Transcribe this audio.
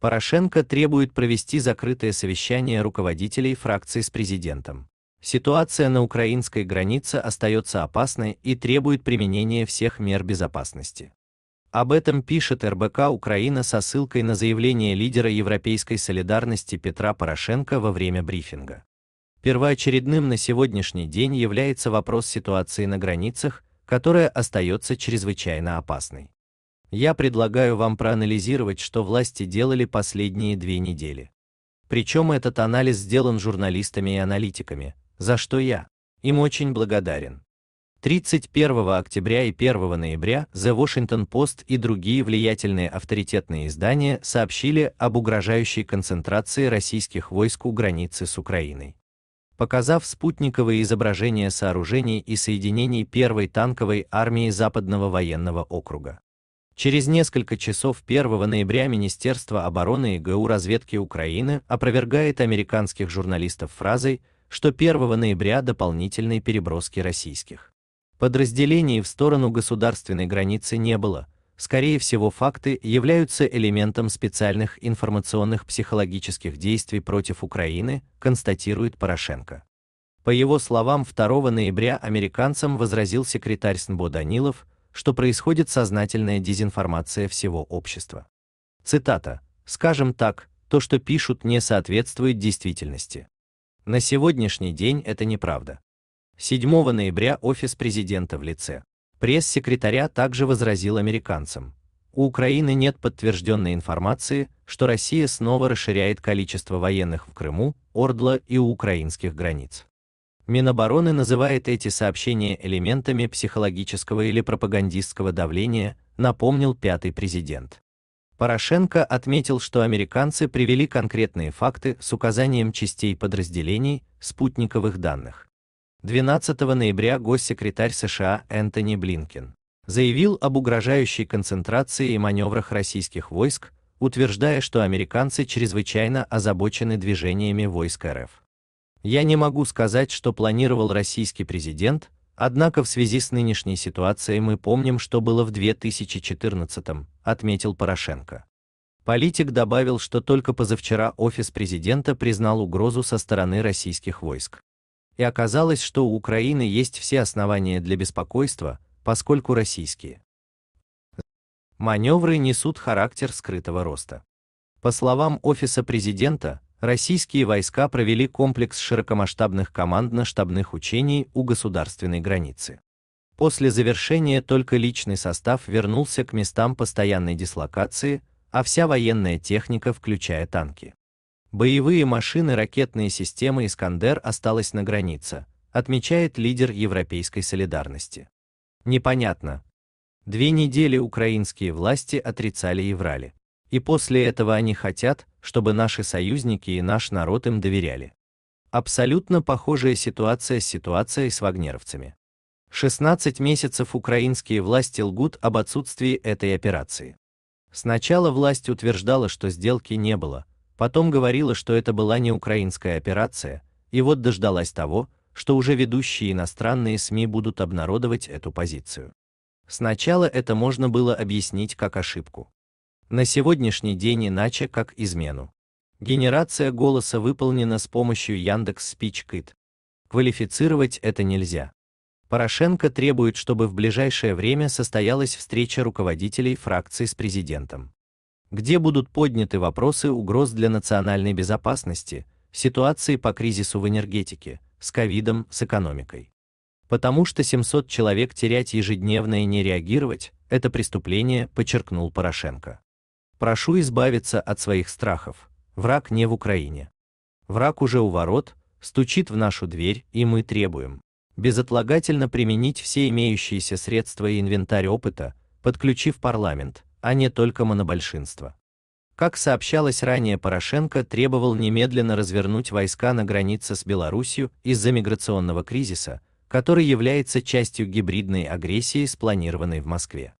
Порошенко требует провести закрытое совещание руководителей фракций с президентом. Ситуация на украинской границе остается опасной и требует применения всех мер безопасности. Об этом пишет РБК Украина со ссылкой на заявление лидера европейской солидарности Петра Порошенко во время брифинга. Первоочередным на сегодняшний день является вопрос ситуации на границах, которая остается чрезвычайно опасной. Я предлагаю вам проанализировать, что власти делали последние две недели. Причем этот анализ сделан журналистами и аналитиками, за что я им очень благодарен. 31 октября и 1 ноября The Washington Post и другие влиятельные авторитетные издания сообщили об угрожающей концентрации российских войск у границы с Украиной. Показав спутниковые изображения сооружений и соединений первой танковой армии Западного военного округа. Через несколько часов 1 ноября Министерство обороны и ГУ разведки Украины опровергает американских журналистов фразой, что 1 ноября дополнительной переброски российских подразделений в сторону государственной границы не было. Скорее всего, факты являются элементом специальных информационных психологических действий против Украины, констатирует Порошенко. По его словам, 2 ноября американцам возразил секретарь СНБО Данилов, что происходит сознательная дезинформация всего общества. Цитата. Скажем так, то, что пишут, не соответствует действительности. На сегодняшний день это неправда. 7 ноября офис президента в лице пресс-секретаря также возразил американцам: "У Украины нет подтвержденной информации, что Россия снова расширяет количество военных в Крыму, Ордла и у украинских границ". Минобороны называет эти сообщения элементами психологического или пропагандистского давления, напомнил пятый президент. Порошенко отметил, что американцы привели конкретные факты с указанием частей подразделений, спутниковых данных. 12 ноября госсекретарь США Энтони Блинкен заявил об угрожающей концентрации и маневрах российских войск, утверждая, что американцы чрезвычайно озабочены движениями войск РФ. Я не могу сказать, что планировал российский президент, однако в связи с нынешней ситуацией мы помним, что было в 2014, отметил Порошенко. Политик добавил, что только позавчера офис президента признал угрозу со стороны российских войск. И оказалось, что у Украины есть все основания для беспокойства, поскольку российские маневры несут характер скрытого роста. По словам офиса президента, российские войска провели комплекс широкомасштабных командно-штабных учений у государственной границы. После завершения только личный состав вернулся к местам постоянной дислокации, а вся военная техника, включая танки. Боевые машины ракетные системы «Искандер» осталась на границе, отмечает лидер европейской солидарности. Непонятно. Две недели украинские власти отрицали и врали. И после этого они хотят, чтобы наши союзники и наш народ им доверяли. Абсолютно похожая ситуация с ситуацией с вагнеровцами. 16 месяцев украинские власти лгут об отсутствии этой операции. Сначала власть утверждала, что сделки не было, потом говорила, что это была не украинская операция, и вот дождалась того, что уже ведущие иностранные СМИ будут обнародовать эту позицию. Сначала это можно было объяснить как ошибку на сегодняшний день иначе как измену. Генерация голоса выполнена с помощью Яндекс Speech Kit. Квалифицировать это нельзя. Порошенко требует, чтобы в ближайшее время состоялась встреча руководителей фракций с президентом, где будут подняты вопросы угроз для национальной безопасности, ситуации по кризису в энергетике, с ковидом, с экономикой. Потому что 700 человек терять ежедневно и не реагировать – это преступление, подчеркнул Порошенко. Прошу избавиться от своих страхов. Враг не в Украине. Враг уже у ворот, стучит в нашу дверь, и мы требуем безотлагательно применить все имеющиеся средства и инвентарь опыта, подключив парламент, а не только монобольшинство. Как сообщалось ранее, Порошенко требовал немедленно развернуть войска на границе с Беларусью из-за миграционного кризиса, который является частью гибридной агрессии, спланированной в Москве.